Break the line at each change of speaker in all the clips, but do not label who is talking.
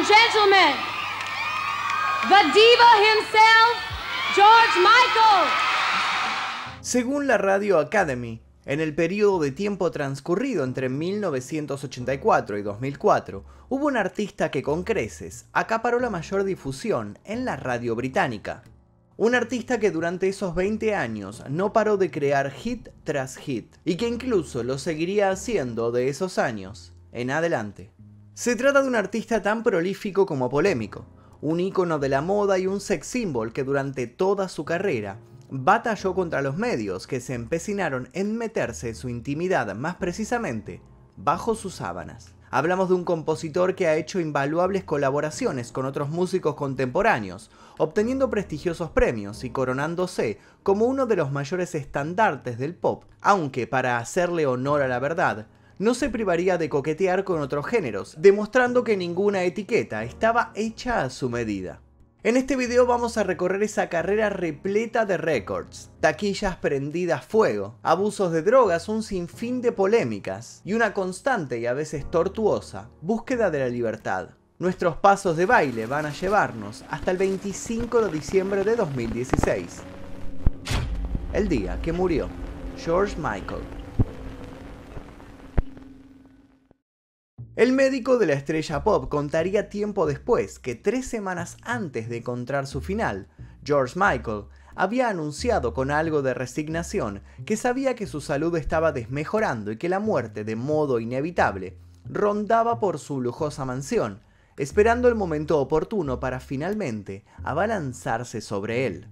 gentlemen, the diva himself, George Michael. Según la Radio Academy, en el periodo de tiempo transcurrido entre 1984 y 2004, hubo un artista que con creces acaparó la mayor difusión en la radio británica. Un artista que durante esos 20 años no paró de crear hit tras hit y que incluso lo seguiría haciendo de esos años en adelante. Se trata de un artista tan prolífico como polémico, un ícono de la moda y un sex symbol que durante toda su carrera batalló contra los medios que se empecinaron en meterse en su intimidad, más precisamente, bajo sus sábanas. Hablamos de un compositor que ha hecho invaluables colaboraciones con otros músicos contemporáneos, obteniendo prestigiosos premios y coronándose como uno de los mayores estandartes del pop, aunque para hacerle honor a la verdad, no se privaría de coquetear con otros géneros, demostrando que ninguna etiqueta estaba hecha a su medida. En este video vamos a recorrer esa carrera repleta de récords, taquillas prendidas fuego, abusos de drogas, un sinfín de polémicas y una constante y a veces tortuosa búsqueda de la libertad. Nuestros pasos de baile van a llevarnos hasta el 25 de diciembre de 2016, el día que murió George Michael. El médico de la estrella pop contaría tiempo después que tres semanas antes de encontrar su final, George Michael había anunciado con algo de resignación que sabía que su salud estaba desmejorando y que la muerte, de modo inevitable, rondaba por su lujosa mansión, esperando el momento oportuno para finalmente abalanzarse sobre él.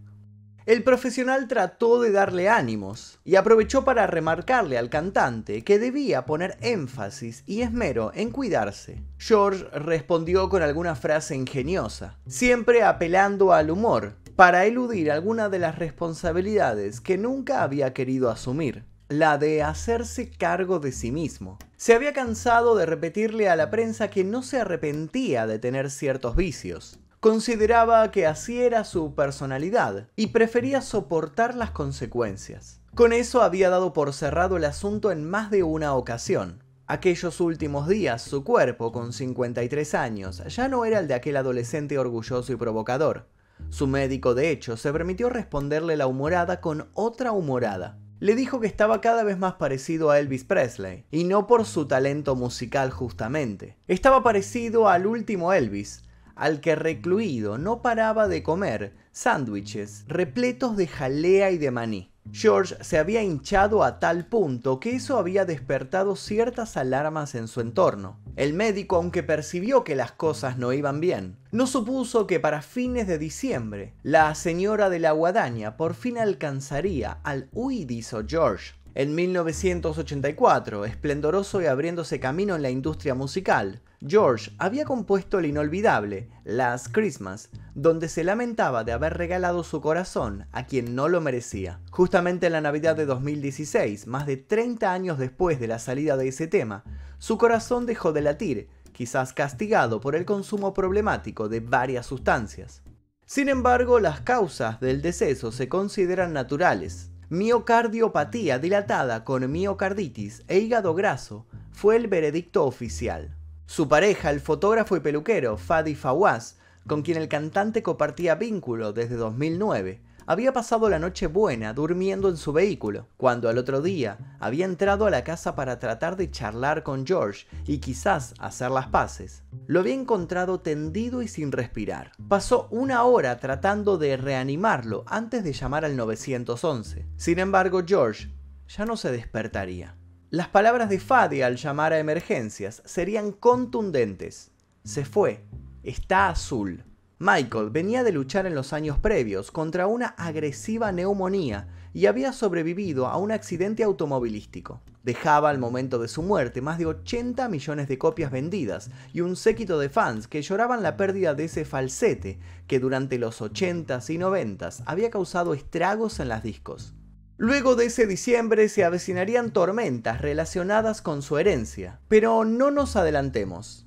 El profesional trató de darle ánimos y aprovechó para remarcarle al cantante que debía poner énfasis y esmero en cuidarse. George respondió con alguna frase ingeniosa, siempre apelando al humor para eludir alguna de las responsabilidades que nunca había querido asumir la de hacerse cargo de sí mismo. Se había cansado de repetirle a la prensa que no se arrepentía de tener ciertos vicios, consideraba que así era su personalidad y prefería soportar las consecuencias. Con eso había dado por cerrado el asunto en más de una ocasión. Aquellos últimos días, su cuerpo, con 53 años, ya no era el de aquel adolescente orgulloso y provocador. Su médico, de hecho, se permitió responderle la humorada con otra humorada. Le dijo que estaba cada vez más parecido a Elvis Presley, y no por su talento musical justamente. Estaba parecido al último Elvis, al que recluido no paraba de comer sándwiches repletos de jalea y de maní. George se había hinchado a tal punto que eso había despertado ciertas alarmas en su entorno. El médico, aunque percibió que las cosas no iban bien, no supuso que para fines de diciembre la señora de la guadaña por fin alcanzaría al huidizo George en 1984, esplendoroso y abriéndose camino en la industria musical, George había compuesto el inolvidable Last Christmas, donde se lamentaba de haber regalado su corazón a quien no lo merecía. Justamente en la Navidad de 2016, más de 30 años después de la salida de ese tema, su corazón dejó de latir, quizás castigado por el consumo problemático de varias sustancias. Sin embargo, las causas del deceso se consideran naturales, Miocardiopatía dilatada con miocarditis e hígado graso fue el veredicto oficial. Su pareja, el fotógrafo y peluquero Fadi Fawaz, con quien el cantante compartía vínculo desde 2009, había pasado la noche buena durmiendo en su vehículo, cuando al otro día había entrado a la casa para tratar de charlar con George y quizás hacer las paces. Lo había encontrado tendido y sin respirar. Pasó una hora tratando de reanimarlo antes de llamar al 911. Sin embargo, George ya no se despertaría. Las palabras de Fadi al llamar a emergencias serían contundentes. Se fue. Está azul. Michael venía de luchar en los años previos contra una agresiva neumonía y había sobrevivido a un accidente automovilístico. Dejaba al momento de su muerte más de 80 millones de copias vendidas y un séquito de fans que lloraban la pérdida de ese falsete que durante los 80s y 90s había causado estragos en las discos. Luego de ese diciembre se avecinarían tormentas relacionadas con su herencia, pero no nos adelantemos.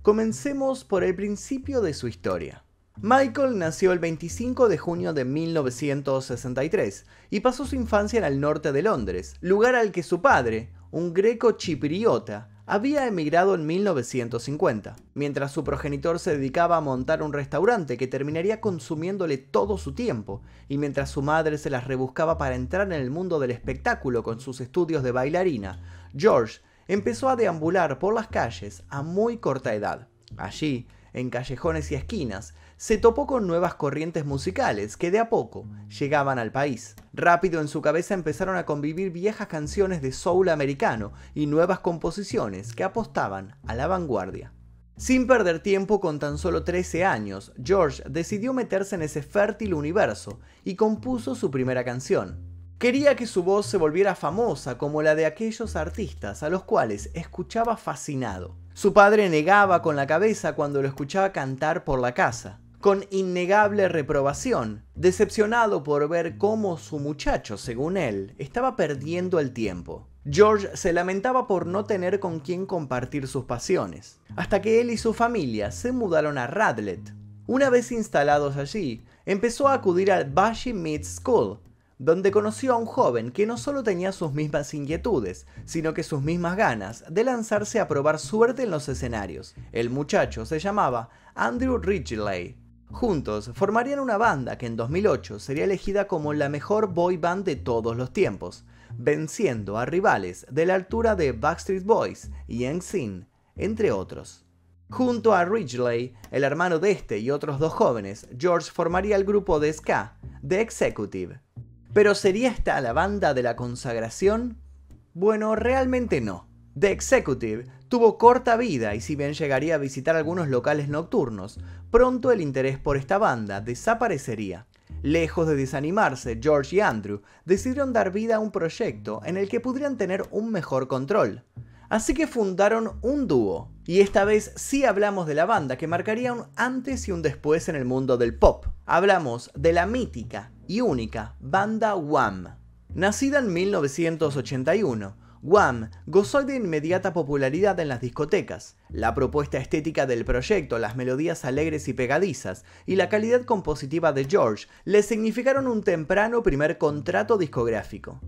Comencemos por el principio de su historia. Michael nació el 25 de junio de 1963 y pasó su infancia en el norte de Londres, lugar al que su padre, un greco chipriota, había emigrado en 1950, mientras su progenitor se dedicaba a montar un restaurante que terminaría consumiéndole todo su tiempo, y mientras su madre se las rebuscaba para entrar en el mundo del espectáculo con sus estudios de bailarina, George empezó a deambular por las calles a muy corta edad. Allí, en callejones y esquinas, se topó con nuevas corrientes musicales que de a poco llegaban al país. Rápido en su cabeza empezaron a convivir viejas canciones de soul americano y nuevas composiciones que apostaban a la vanguardia. Sin perder tiempo, con tan solo 13 años, George decidió meterse en ese fértil universo y compuso su primera canción. Quería que su voz se volviera famosa como la de aquellos artistas a los cuales escuchaba fascinado. Su padre negaba con la cabeza cuando lo escuchaba cantar por la casa con innegable reprobación, decepcionado por ver cómo su muchacho, según él, estaba perdiendo el tiempo. George se lamentaba por no tener con quién compartir sus pasiones, hasta que él y su familia se mudaron a Radlet. Una vez instalados allí, empezó a acudir al Bashi Mid School, donde conoció a un joven que no solo tenía sus mismas inquietudes, sino que sus mismas ganas de lanzarse a probar suerte en los escenarios. El muchacho se llamaba Andrew Ridgeley Juntos formarían una banda que en 2008 sería elegida como la mejor boy band de todos los tiempos, venciendo a rivales de la altura de Backstreet Boys y NSYNC, entre otros. Junto a Ridgely, el hermano de este y otros dos jóvenes, George formaría el grupo de ska, The Executive. ¿Pero sería esta la banda de la consagración? Bueno, realmente no. The Executive tuvo corta vida y si bien llegaría a visitar algunos locales nocturnos, pronto el interés por esta banda desaparecería. Lejos de desanimarse, George y Andrew decidieron dar vida a un proyecto en el que podrían tener un mejor control. Así que fundaron un dúo, y esta vez sí hablamos de la banda que marcaría un antes y un después en el mundo del pop. Hablamos de la mítica y única banda Wham. Nacida en 1981, Wham gozó de inmediata popularidad en las discotecas. La propuesta estética del proyecto, las melodías alegres y pegadizas y la calidad compositiva de George le significaron un temprano primer contrato discográfico.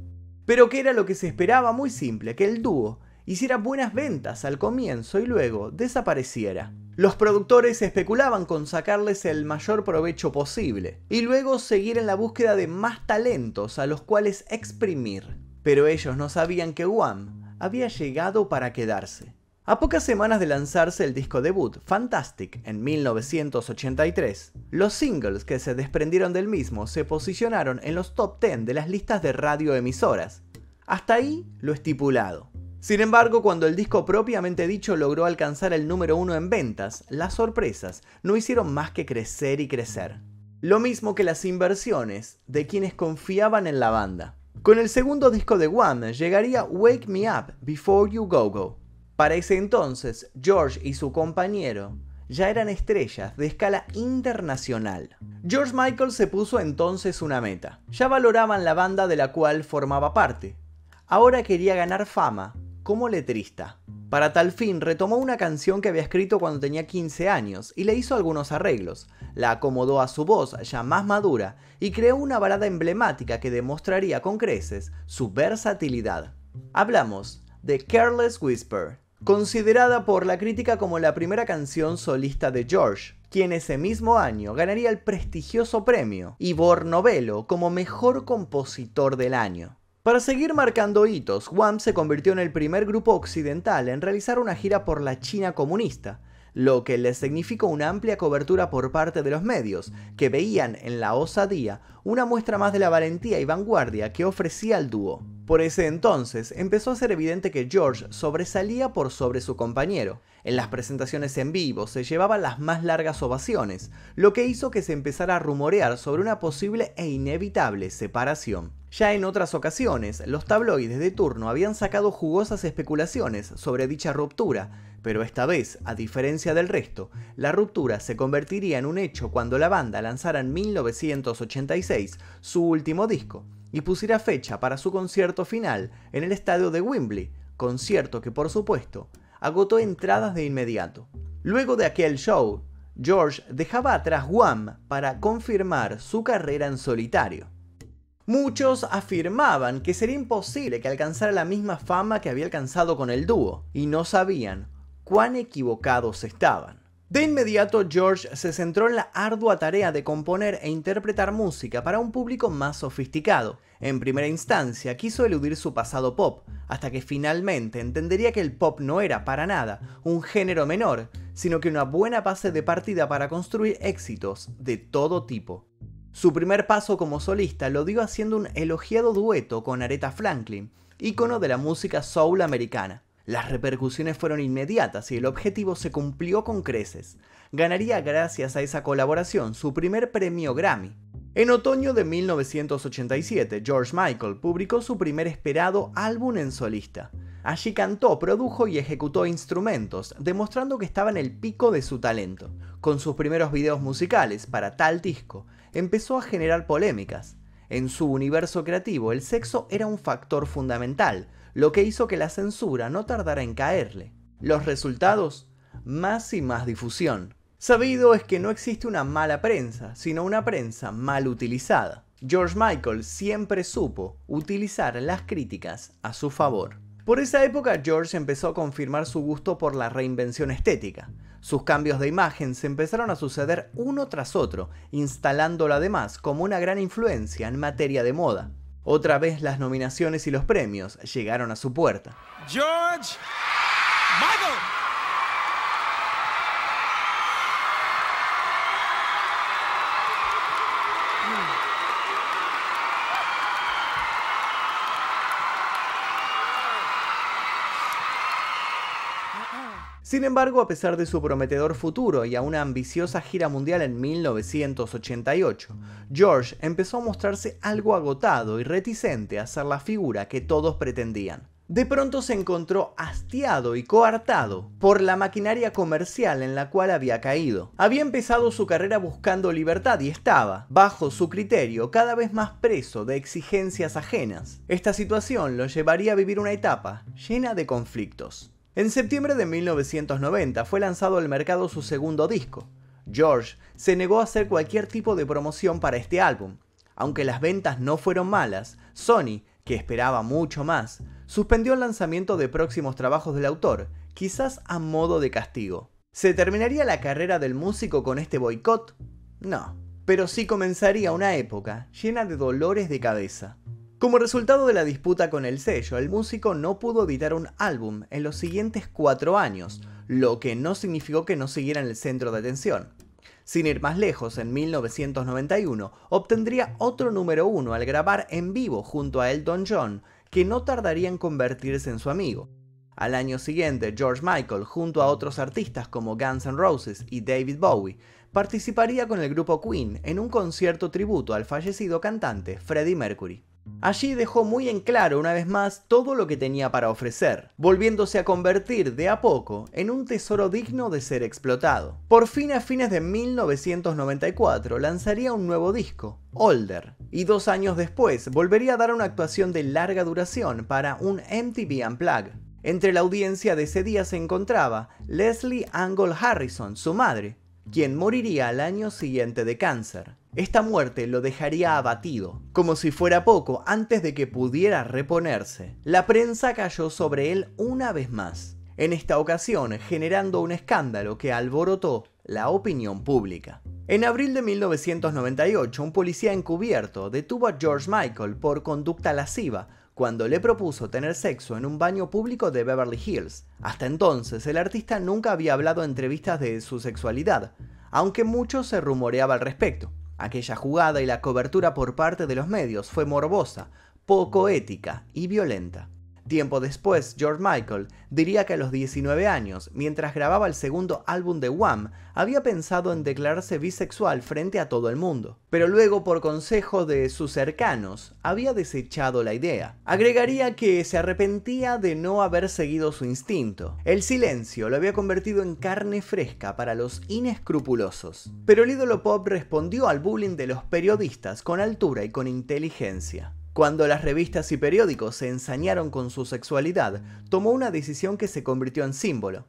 Pero que era lo que se esperaba muy simple, que el dúo hiciera buenas ventas al comienzo y luego desapareciera. Los productores especulaban con sacarles el mayor provecho posible y luego seguir en la búsqueda de más talentos a los cuales exprimir pero ellos no sabían que Guam había llegado para quedarse. A pocas semanas de lanzarse el disco debut, Fantastic, en 1983, los singles que se desprendieron del mismo se posicionaron en los top 10 de las listas de radioemisoras. Hasta ahí lo estipulado. Sin embargo, cuando el disco propiamente dicho logró alcanzar el número uno en ventas, las sorpresas no hicieron más que crecer y crecer. Lo mismo que las inversiones de quienes confiaban en la banda. Con el segundo disco de One llegaría Wake Me Up Before You Go Go. Para ese entonces, George y su compañero ya eran estrellas de escala internacional. George Michael se puso entonces una meta. Ya valoraban la banda de la cual formaba parte. Ahora quería ganar fama como letrista. Para tal fin, retomó una canción que había escrito cuando tenía 15 años y le hizo algunos arreglos, la acomodó a su voz ya más madura y creó una balada emblemática que demostraría con creces su versatilidad. Hablamos de Careless Whisper, considerada por la crítica como la primera canción solista de George, quien ese mismo año ganaría el prestigioso premio Ivor Novello como mejor compositor del año. Para seguir marcando hitos, Wam se convirtió en el primer grupo occidental en realizar una gira por la China comunista, lo que le significó una amplia cobertura por parte de los medios, que veían en la osadía una muestra más de la valentía y vanguardia que ofrecía el dúo. Por ese entonces empezó a ser evidente que George sobresalía por sobre su compañero. En las presentaciones en vivo se llevaban las más largas ovaciones, lo que hizo que se empezara a rumorear sobre una posible e inevitable separación. Ya en otras ocasiones, los tabloides de turno habían sacado jugosas especulaciones sobre dicha ruptura, pero esta vez, a diferencia del resto, la ruptura se convertiría en un hecho cuando la banda lanzara en 1986 su último disco y pusiera fecha para su concierto final en el estadio de Wembley, concierto que por supuesto agotó entradas de inmediato. Luego de aquel show, George dejaba atrás Wham para confirmar su carrera en solitario. Muchos afirmaban que sería imposible que alcanzara la misma fama que había alcanzado con el dúo, y no sabían cuán equivocados estaban. De inmediato George se centró en la ardua tarea de componer e interpretar música para un público más sofisticado. En primera instancia quiso eludir su pasado pop, hasta que finalmente entendería que el pop no era para nada un género menor, sino que una buena base de partida para construir éxitos de todo tipo. Su primer paso como solista lo dio haciendo un elogiado dueto con Aretha Franklin, ícono de la música soul americana. Las repercusiones fueron inmediatas y el objetivo se cumplió con creces. Ganaría gracias a esa colaboración su primer premio Grammy. En otoño de 1987, George Michael publicó su primer esperado álbum en solista. Allí cantó, produjo y ejecutó instrumentos, demostrando que estaba en el pico de su talento. Con sus primeros videos musicales para tal disco, empezó a generar polémicas. En su universo creativo, el sexo era un factor fundamental, lo que hizo que la censura no tardara en caerle. Los resultados, más y más difusión. Sabido es que no existe una mala prensa, sino una prensa mal utilizada. George Michael siempre supo utilizar las críticas a su favor. Por esa época George empezó a confirmar su gusto por la reinvención estética. Sus cambios de imagen se empezaron a suceder uno tras otro, instalándola además como una gran influencia en materia de moda. Otra vez las nominaciones y los premios llegaron a su puerta. George Sin embargo, a pesar de su prometedor futuro y a una ambiciosa gira mundial en 1988, George empezó a mostrarse algo agotado y reticente a ser la figura que todos pretendían. De pronto se encontró hastiado y coartado por la maquinaria comercial en la cual había caído. Había empezado su carrera buscando libertad y estaba, bajo su criterio, cada vez más preso de exigencias ajenas. Esta situación lo llevaría a vivir una etapa llena de conflictos. En septiembre de 1990 fue lanzado al mercado su segundo disco. George se negó a hacer cualquier tipo de promoción para este álbum. Aunque las ventas no fueron malas, Sony, que esperaba mucho más, suspendió el lanzamiento de próximos trabajos del autor, quizás a modo de castigo. ¿Se terminaría la carrera del músico con este boicot? No, pero sí comenzaría una época llena de dolores de cabeza. Como resultado de la disputa con el sello, el músico no pudo editar un álbum en los siguientes cuatro años, lo que no significó que no siguiera en el centro de atención. Sin ir más lejos, en 1991 obtendría otro número uno al grabar en vivo junto a Elton John, que no tardaría en convertirse en su amigo. Al año siguiente, George Michael, junto a otros artistas como Guns N' Roses y David Bowie, participaría con el grupo Queen en un concierto tributo al fallecido cantante Freddie Mercury. Allí dejó muy en claro una vez más todo lo que tenía para ofrecer, volviéndose a convertir de a poco en un tesoro digno de ser explotado. Por fin a fines de 1994 lanzaría un nuevo disco, Older, y dos años después volvería a dar una actuación de larga duración para un MTV Unplugged. Entre la audiencia de ese día se encontraba Leslie Angle Harrison, su madre, quien moriría al año siguiente de cáncer. Esta muerte lo dejaría abatido. Como si fuera poco, antes de que pudiera reponerse, la prensa cayó sobre él una vez más, en esta ocasión generando un escándalo que alborotó la opinión pública. En abril de 1998, un policía encubierto detuvo a George Michael por conducta lasciva cuando le propuso tener sexo en un baño público de Beverly Hills. Hasta entonces, el artista nunca había hablado en entrevistas de su sexualidad, aunque mucho se rumoreaba al respecto. Aquella jugada y la cobertura por parte de los medios fue morbosa, poco ética y violenta. Tiempo después, George Michael diría que a los 19 años, mientras grababa el segundo álbum de Wham, había pensado en declararse bisexual frente a todo el mundo, pero luego por consejo de sus cercanos había desechado la idea. Agregaría que se arrepentía de no haber seguido su instinto. El silencio lo había convertido en carne fresca para los inescrupulosos. Pero el ídolo pop respondió al bullying de los periodistas con altura y con inteligencia. Cuando las revistas y periódicos se ensañaron con su sexualidad, tomó una decisión que se convirtió en símbolo.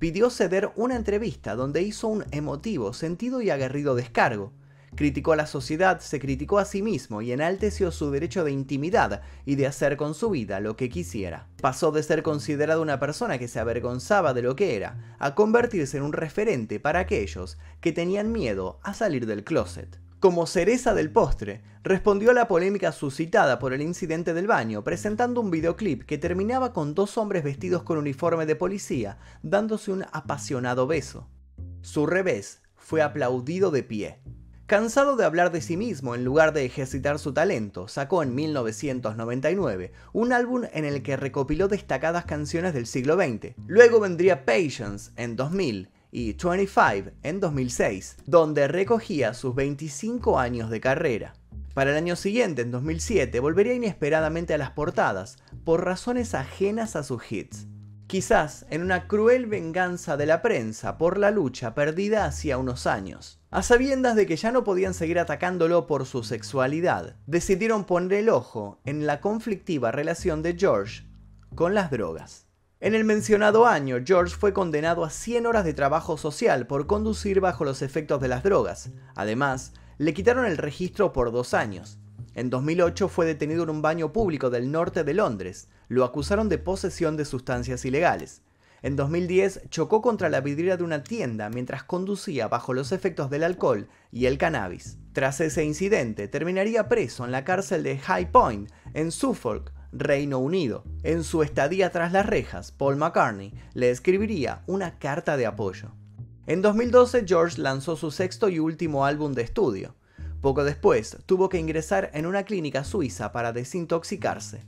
Pidió ceder una entrevista donde hizo un emotivo, sentido y aguerrido descargo. Criticó a la sociedad, se criticó a sí mismo y enalteció su derecho de intimidad y de hacer con su vida lo que quisiera. Pasó de ser considerado una persona que se avergonzaba de lo que era a convertirse en un referente para aquellos que tenían miedo a salir del closet. Como cereza del postre, respondió a la polémica suscitada por el incidente del baño, presentando un videoclip que terminaba con dos hombres vestidos con uniforme de policía, dándose un apasionado beso. Su revés fue aplaudido de pie. Cansado de hablar de sí mismo en lugar de ejercitar su talento, sacó en 1999 un álbum en el que recopiló destacadas canciones del siglo XX. Luego vendría Patience en 2000, y 25 en 2006, donde recogía sus 25 años de carrera. Para el año siguiente, en 2007, volvería inesperadamente a las portadas, por razones ajenas a sus hits. Quizás en una cruel venganza de la prensa por la lucha perdida hacía unos años. A sabiendas de que ya no podían seguir atacándolo por su sexualidad, decidieron poner el ojo en la conflictiva relación de George con las drogas. En el mencionado año, George fue condenado a 100 horas de trabajo social por conducir bajo los efectos de las drogas. Además, le quitaron el registro por dos años. En 2008 fue detenido en un baño público del norte de Londres. Lo acusaron de posesión de sustancias ilegales. En 2010 chocó contra la vidriera de una tienda mientras conducía bajo los efectos del alcohol y el cannabis. Tras ese incidente, terminaría preso en la cárcel de High Point, en Suffolk, Reino Unido. En su estadía tras las rejas, Paul McCartney le escribiría una carta de apoyo. En 2012, George lanzó su sexto y último álbum de estudio. Poco después, tuvo que ingresar en una clínica suiza para desintoxicarse.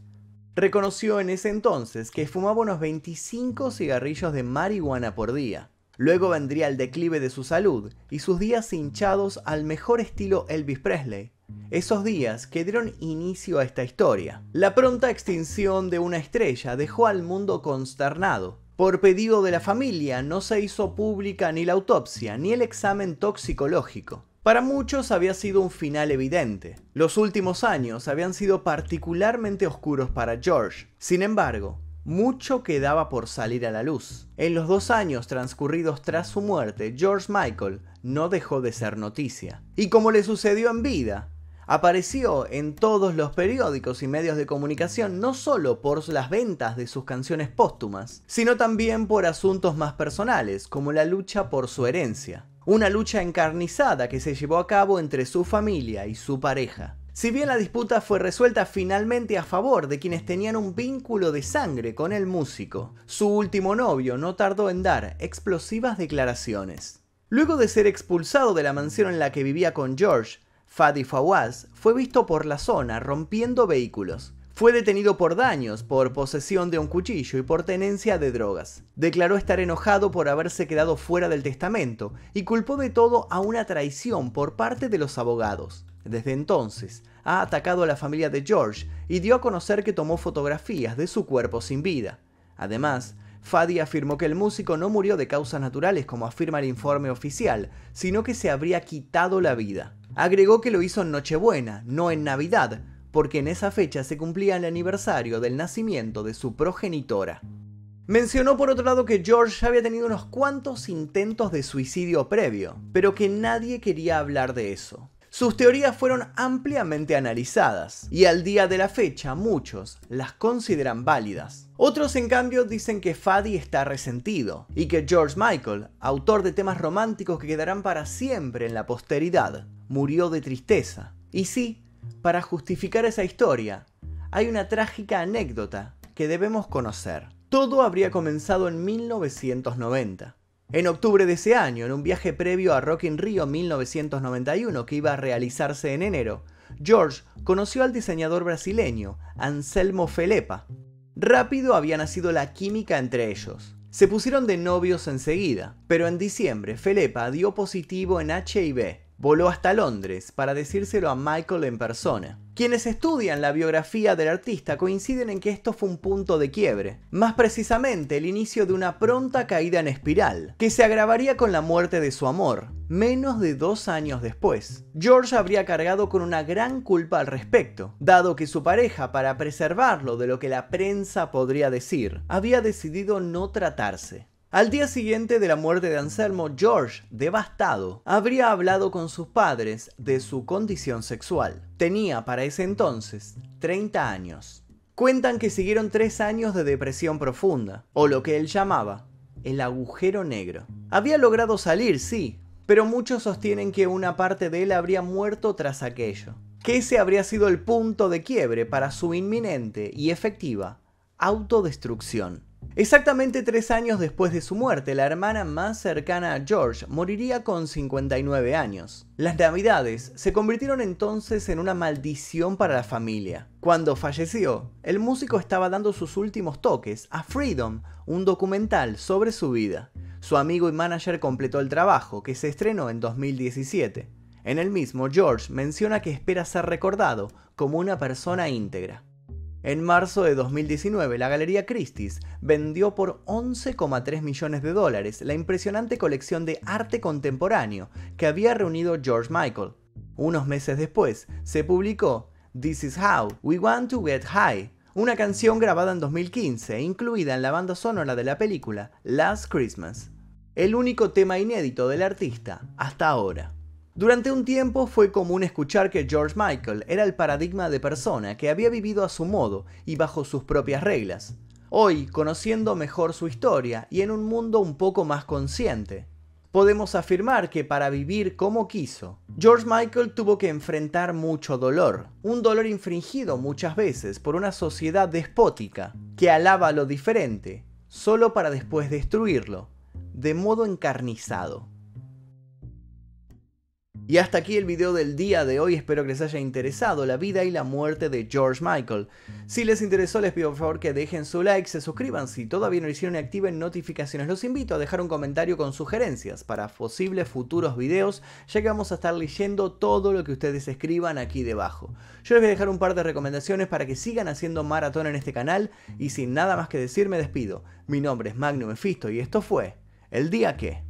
Reconoció en ese entonces que fumaba unos 25 cigarrillos de marihuana por día. Luego vendría el declive de su salud y sus días hinchados al mejor estilo Elvis Presley. Esos días que dieron inicio a esta historia. La pronta extinción de una estrella dejó al mundo consternado. Por pedido de la familia no se hizo pública ni la autopsia ni el examen toxicológico. Para muchos había sido un final evidente. Los últimos años habían sido particularmente oscuros para George. Sin embargo, mucho quedaba por salir a la luz. En los dos años transcurridos tras su muerte, George Michael no dejó de ser noticia. Y como le sucedió en vida, apareció en todos los periódicos y medios de comunicación no solo por las ventas de sus canciones póstumas, sino también por asuntos más personales, como la lucha por su herencia. Una lucha encarnizada que se llevó a cabo entre su familia y su pareja. Si bien la disputa fue resuelta finalmente a favor de quienes tenían un vínculo de sangre con el músico, su último novio no tardó en dar explosivas declaraciones. Luego de ser expulsado de la mansión en la que vivía con George, Fadi Fawaz fue visto por la zona rompiendo vehículos, fue detenido por daños, por posesión de un cuchillo y por tenencia de drogas. Declaró estar enojado por haberse quedado fuera del testamento y culpó de todo a una traición por parte de los abogados. Desde entonces, ha atacado a la familia de George y dio a conocer que tomó fotografías de su cuerpo sin vida. Además, Fadi afirmó que el músico no murió de causas naturales como afirma el informe oficial, sino que se habría quitado la vida. Agregó que lo hizo en Nochebuena, no en Navidad, porque en esa fecha se cumplía el aniversario del nacimiento de su progenitora. Mencionó por otro lado que George ya había tenido unos cuantos intentos de suicidio previo, pero que nadie quería hablar de eso. Sus teorías fueron ampliamente analizadas y al día de la fecha muchos las consideran válidas. Otros en cambio dicen que Fadi está resentido y que George Michael, autor de temas románticos que quedarán para siempre en la posteridad, murió de tristeza. Y sí, para justificar esa historia, hay una trágica anécdota que debemos conocer. Todo habría comenzado en 1990. En octubre de ese año, en un viaje previo a Rock in Rio 1991 que iba a realizarse en enero, George conoció al diseñador brasileño Anselmo Felepa. Rápido había nacido la química entre ellos. Se pusieron de novios enseguida, pero en diciembre Felepa dio positivo en HIV voló hasta Londres para decírselo a Michael en persona. Quienes estudian la biografía del artista coinciden en que esto fue un punto de quiebre, más precisamente el inicio de una pronta caída en espiral, que se agravaría con la muerte de su amor, menos de dos años después. George habría cargado con una gran culpa al respecto, dado que su pareja, para preservarlo de lo que la prensa podría decir, había decidido no tratarse. Al día siguiente de la muerte de Anselmo, George, devastado, habría hablado con sus padres de su condición sexual. Tenía para ese entonces 30 años. Cuentan que siguieron tres años de depresión profunda, o lo que él llamaba el agujero negro. Había logrado salir, sí, pero muchos sostienen que una parte de él habría muerto tras aquello, que ese habría sido el punto de quiebre para su inminente y efectiva autodestrucción. Exactamente tres años después de su muerte, la hermana más cercana a George moriría con 59 años. Las navidades se convirtieron entonces en una maldición para la familia. Cuando falleció, el músico estaba dando sus últimos toques a Freedom, un documental sobre su vida. Su amigo y manager completó el trabajo, que se estrenó en 2017. En el mismo, George menciona que espera ser recordado como una persona íntegra. En marzo de 2019, la Galería Christie's vendió por 11,3 millones de dólares la impresionante colección de arte contemporáneo que había reunido George Michael. Unos meses después, se publicó This Is How We Want to Get High, una canción grabada en 2015, e incluida en la banda sonora de la película Last Christmas, el único tema inédito del artista hasta ahora. Durante un tiempo fue común escuchar que George Michael era el paradigma de persona que había vivido a su modo y bajo sus propias reglas. Hoy, conociendo mejor su historia y en un mundo un poco más consciente, podemos afirmar que para vivir como quiso, George Michael tuvo que enfrentar mucho dolor, un dolor infringido muchas veces por una sociedad despótica que alaba lo diferente, solo para después destruirlo, de modo encarnizado. Y hasta aquí el video del día de hoy, espero que les haya interesado la vida y la muerte de George Michael. Si les interesó les pido por favor que dejen su like, se suscriban si todavía no lo hicieron y activen notificaciones. Los invito a dejar un comentario con sugerencias para posibles futuros videos, ya que vamos a estar leyendo todo lo que ustedes escriban aquí debajo. Yo les voy a dejar un par de recomendaciones para que sigan haciendo maratón en este canal y sin nada más que decir me despido. Mi nombre es Magnum Mefisto y esto fue El Día Que...